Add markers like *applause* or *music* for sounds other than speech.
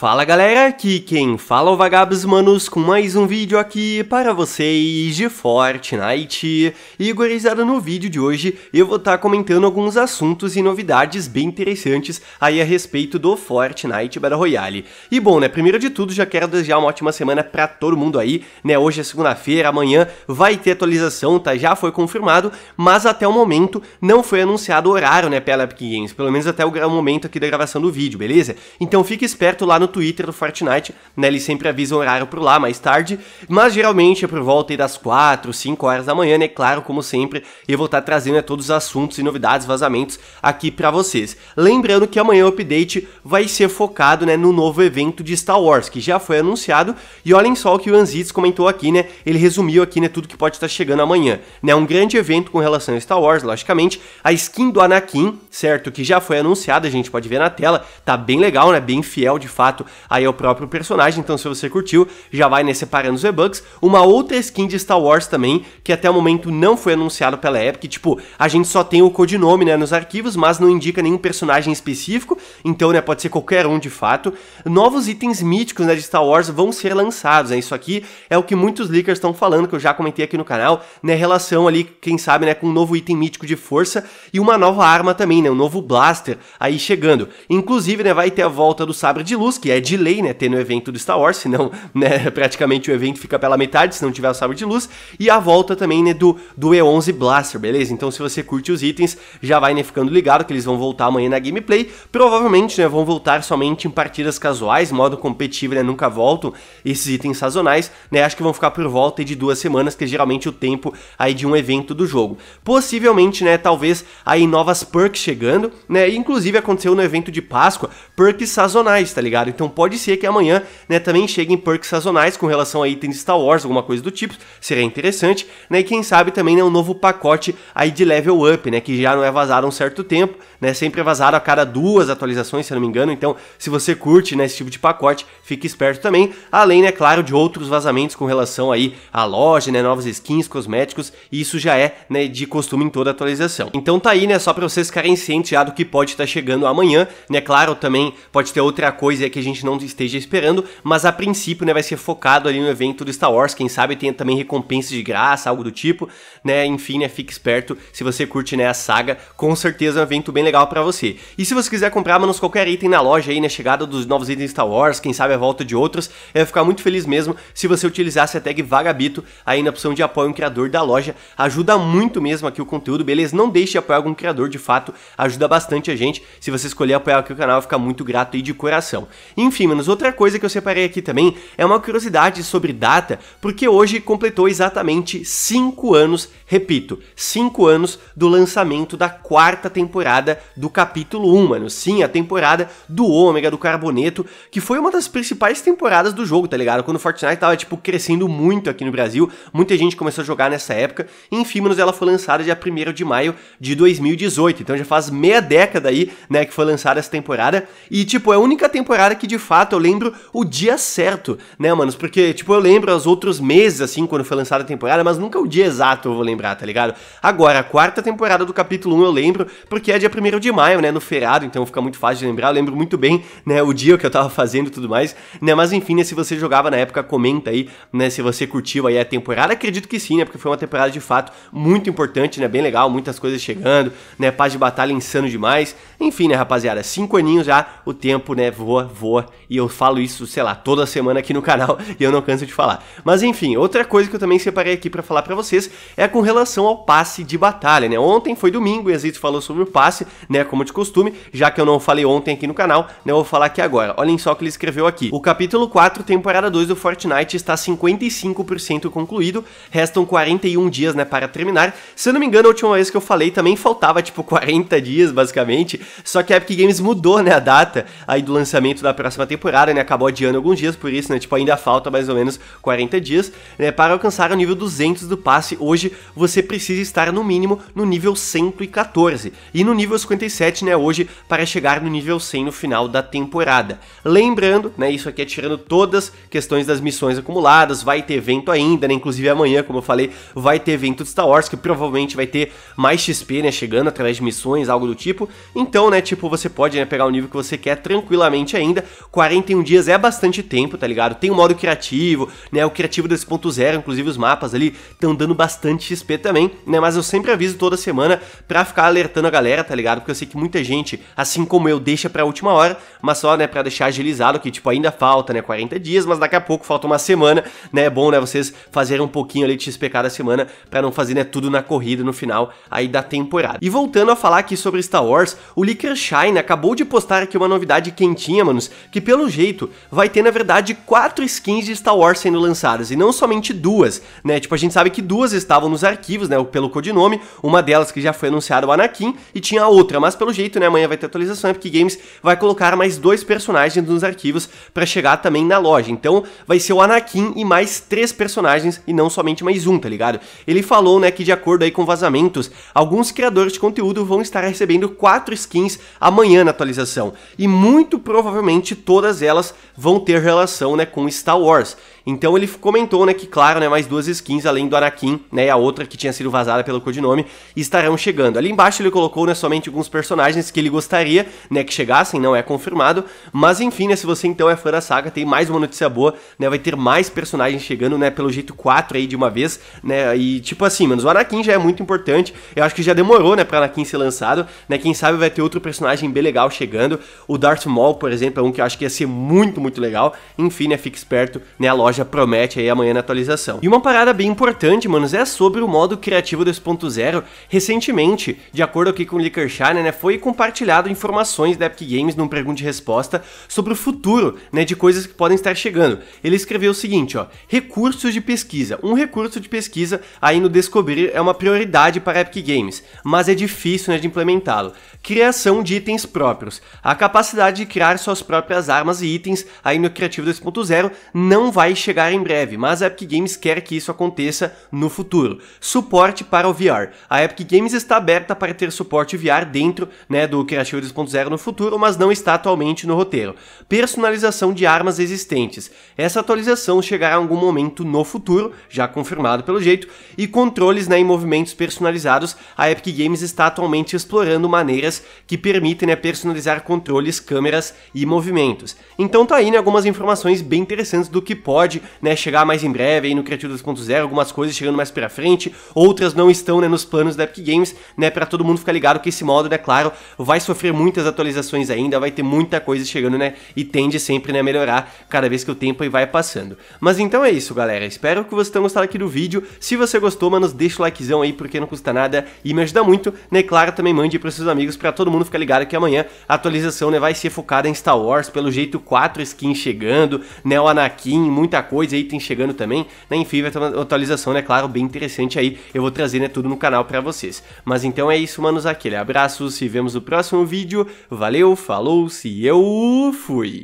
Fala galera, aqui quem fala é o Vagabos Manos com mais um vídeo aqui para vocês de Fortnite. E gurizada, no vídeo de hoje eu vou estar tá comentando alguns assuntos e novidades bem interessantes aí a respeito do Fortnite Battle Royale. E bom, né, primeiro de tudo já quero desejar uma ótima semana para todo mundo aí, né, hoje é segunda-feira, amanhã vai ter atualização, tá, já foi confirmado, mas até o momento não foi anunciado o horário, né, pela Epic Games, pelo menos até o momento aqui da gravação do vídeo, beleza? Então fique esperto lá no Twitter do Fortnite, né? Ele sempre avisa o horário por lá mais tarde, mas geralmente é por volta das 4, 5 horas da manhã, né? Claro, como sempre, eu vou estar trazendo né, todos os assuntos e novidades, vazamentos aqui para vocês. Lembrando que amanhã o update vai ser focado, né, no novo evento de Star Wars, que já foi anunciado, e olhem só o que o Anzitz comentou aqui, né? Ele resumiu aqui, né, tudo que pode estar chegando amanhã, né? Um grande evento com relação a Star Wars, logicamente, a skin do Anakin, certo? Que já foi anunciada, a gente pode ver na tela, tá bem legal, né? Bem fiel de fato aí é o próprio personagem, então se você curtiu, já vai nesse parando os V-Bucks. Uma outra skin de Star Wars também, que até o momento não foi anunciado pela Epic, tipo, a gente só tem o codinome, né, nos arquivos, mas não indica nenhum personagem específico, então, né, pode ser qualquer um de fato. Novos itens míticos, né, de Star Wars vão ser lançados, né, isso aqui é o que muitos leakers estão falando, que eu já comentei aqui no canal, né, relação ali, quem sabe, né, com um novo item mítico de força e uma nova arma também, né, um novo blaster aí chegando. Inclusive, né, vai ter a volta do sabre de luz, que é de lei, né, ter no evento do Star Wars, senão, *laughs* né, praticamente o evento fica pela metade se não tiver o sabre de luz, e a volta também, né, do, do E11 Blaster, beleza? Então se você curte os itens, já vai, né, ficando ligado que eles vão voltar amanhã na gameplay, provavelmente, né, vão voltar somente em partidas casuais, modo competitivo, né, nunca voltam esses itens sazonais, né, acho que vão ficar por volta de duas semanas, que é geralmente o tempo aí de um evento do jogo. Possivelmente, né, talvez aí novas perks chegando, né, inclusive aconteceu no evento de Páscoa, perks sazonais, tá ligado? Então pode ser que amanhã né, também cheguem perks sazonais com relação a itens Star Wars, alguma coisa do tipo, seria interessante, né? E quem sabe também né, um novo pacote aí de level up, né? Que já não é vazado há um certo tempo, né? Sempre é vazado a cada duas atualizações, se eu não me engano. Então, se você curte né, esse tipo de pacote, fique esperto também. Além, né, claro, de outros vazamentos com relação aí à loja, né? Novas skins, cosméticos, e isso já é né, de costume em toda atualização. Então tá aí, né? Só para vocês ficarem cientes já do que pode estar tá chegando amanhã, né? Claro, também pode ter outra coisa que a gente não esteja esperando, mas a princípio, né, vai ser focado ali no evento do Star Wars, quem sabe tenha também recompensas de graça, algo do tipo, né, enfim, né, fique esperto, se você curte, né, a saga, com certeza é um evento bem legal para você. E se você quiser comprar, menos qualquer item na loja aí, né, chegada dos novos itens Star Wars, quem sabe a volta de outros, eu ia ficar muito feliz mesmo se você utilizasse a tag Vagabito aí na opção de apoio um criador da loja, ajuda muito mesmo aqui o conteúdo, beleza? Não deixe de apoiar algum criador, de fato, ajuda bastante a gente, se você escolher apoiar aqui o canal, fica muito grato aí de coração. Enfim, manos, outra coisa que eu separei aqui também é uma curiosidade sobre data, porque hoje completou exatamente 5 anos, repito, 5 anos do lançamento da quarta temporada do capítulo 1, mano. Sim, a temporada do Ômega, do Carboneto, que foi uma das principais temporadas do jogo, tá ligado? Quando o Fortnite tava, tipo, crescendo muito aqui no Brasil, muita gente começou a jogar nessa época. Enfim, manos, ela foi lançada dia 1 de maio de 2018, então já faz meia década aí, né, que foi lançada essa temporada. E, tipo, é a única temporada que de fato eu lembro o dia certo, né, manos? Porque, tipo, eu lembro os outros meses, assim, quando foi lançada a temporada, mas nunca o dia exato eu vou lembrar, tá ligado? Agora, a quarta temporada do capítulo 1 eu lembro, porque é dia 1 de maio, né, no feriado, então fica muito fácil de lembrar. Eu lembro muito bem, né, o dia que eu tava *laughs* fazendo e tudo mais, né? Mas enfim, né, se você jogava na época, comenta aí, né, se você curtiu aí a temporada. Acredito que sim, né, porque foi uma temporada de fato muito importante, né, bem legal, muitas coisas chegando, né, paz de batalha insano demais. Enfim, né, rapaziada, cinco aninhos já, o tempo, né, voa, voa boa e eu falo isso, sei lá, toda semana aqui no canal *laughs* e eu não canso de falar. Mas enfim, outra coisa que eu também separei aqui para falar para vocês é com relação ao passe de batalha, né? Ontem foi domingo e a gente falou sobre o passe, né, como de costume, já que eu não falei ontem aqui no canal, né, eu vou falar aqui agora. Olhem só o que ele escreveu aqui. O capítulo 4, temporada 2 do Fortnite está 55% concluído, restam 41 dias, né, para terminar. Se eu não me engano, a última vez que eu falei também faltava tipo 40 dias basicamente, só que a Epic Games mudou, né, a data aí do lançamento da próxima temporada, né? Acabou adiando alguns dias, por isso, né? Tipo, ainda falta mais ou menos 40 dias, né? Para alcançar o nível 200 do passe, hoje você precisa estar no mínimo no nível 114 e no nível 57, né? Hoje para chegar no nível 100 no final da temporada. Lembrando, né? Isso aqui é tirando todas questões das missões acumuladas, vai ter evento ainda, né? Inclusive amanhã, como eu falei, vai ter evento de Star Wars que provavelmente vai ter mais XP, né? Chegando através de missões, algo do tipo. Então, né? Tipo, você pode né, pegar o nível que você quer tranquilamente ainda. 41 dias é bastante tempo, tá ligado? Tem o um modo criativo, né? O criativo desse zero, inclusive os mapas ali estão dando bastante XP também, né? Mas eu sempre aviso toda semana pra ficar alertando a galera, tá ligado? Porque eu sei que muita gente, assim como eu, deixa pra última hora, mas só, né, pra deixar agilizado, que tipo, ainda falta, né, 40 dias, mas daqui a pouco falta uma semana, né? É bom, né, vocês fazerem um pouquinho ali de XP cada semana pra não fazer, né, tudo na corrida no final aí da temporada. E voltando a falar aqui sobre Star Wars, o Licker Shine acabou de postar aqui uma novidade quentinha, manos, que pelo jeito vai ter na verdade quatro skins de Star Wars sendo lançadas, e não somente duas, né? Tipo, a gente sabe que duas estavam nos arquivos, né, pelo codinome, uma delas que já foi anunciada o Anakin, e tinha a outra, mas pelo jeito, né, amanhã vai ter atualização, Epic Games vai colocar mais dois personagens nos arquivos para chegar também na loja, então vai ser o Anakin e mais três personagens, e não somente mais um, tá ligado? Ele falou, né, que de acordo aí com vazamentos, alguns criadores de conteúdo vão estar recebendo quatro skins amanhã na atualização, e muito provavelmente todas elas vão ter relação né, com Star Wars. Então ele comentou, né, que claro, né, mais duas skins além do Anakin, né, e a outra que tinha sido vazada pelo codinome, estarão chegando. Ali embaixo ele colocou, né, somente alguns personagens que ele gostaria, né, que chegassem, não é confirmado, mas enfim, né, se você então é fã da saga, tem mais uma notícia boa, né, vai ter mais personagens chegando, né, pelo jeito quatro aí de uma vez, né, e tipo assim, mano, o Anakin já é muito importante, eu acho que já demorou, né, pra Anakin ser lançado, né, quem sabe vai ter outro personagem bem legal chegando, o Darth Maul, por exemplo, é um que eu acho que ia ser muito, muito legal, enfim, né, fique esperto, né, a loja loja promete aí amanhã na atualização. E uma parada bem importante, manos, é sobre o modo criativo 2.0. Recentemente, de acordo aqui com o Licker Shine, né, né, foi compartilhado informações da Epic Games num pergunta e resposta sobre o futuro, né, de coisas que podem estar chegando. Ele escreveu o seguinte, ó: recursos de pesquisa. Um recurso de pesquisa aí no descobrir é uma prioridade para a Epic Games, mas é difícil né, de implementá-lo. Criação de itens próprios. A capacidade de criar suas próprias armas e itens aí no criativo 2.0 não vai chegar em breve, mas a Epic Games quer que isso aconteça no futuro. Suporte para o VR. A Epic Games está aberta para ter suporte VR dentro né, do Creative 2.0 no futuro, mas não está atualmente no roteiro. Personalização de armas existentes. Essa atualização chegará em algum momento no futuro, já confirmado pelo jeito, e controles né, em movimentos personalizados. A Epic Games está atualmente explorando maneiras que permitem né, personalizar controles, câmeras e movimentos. Então tá aí né, algumas informações bem interessantes do que pode pode né, chegar mais em breve aí no Criativo 2.0, algumas coisas chegando mais pra frente, outras não estão né, nos planos da Epic Games, né, para todo mundo ficar ligado que esse modo, é claro, vai sofrer muitas atualizações ainda, vai ter muita coisa chegando, né, e tende sempre, né, a melhorar cada vez que o tempo vai passando. Mas então é isso, galera, espero que vocês tenham gostado aqui do vídeo, se você gostou, mano, deixa o likezão aí, porque não custa nada e me ajuda muito, né, claro, também mande pros seus amigos para todo mundo ficar ligado que amanhã a atualização, né, vai ser focada em Star Wars, pelo jeito 4 skins chegando, né, o Anakin, muita muita coisa aí, tem chegando também, né? Enfim, vai ter uma atualização, né? Claro, bem interessante aí. Eu vou trazer, né, tudo no canal para vocês. Mas então é isso, manos. Aquele abraço, se vemos no próximo vídeo. Valeu, falou, se eu fui!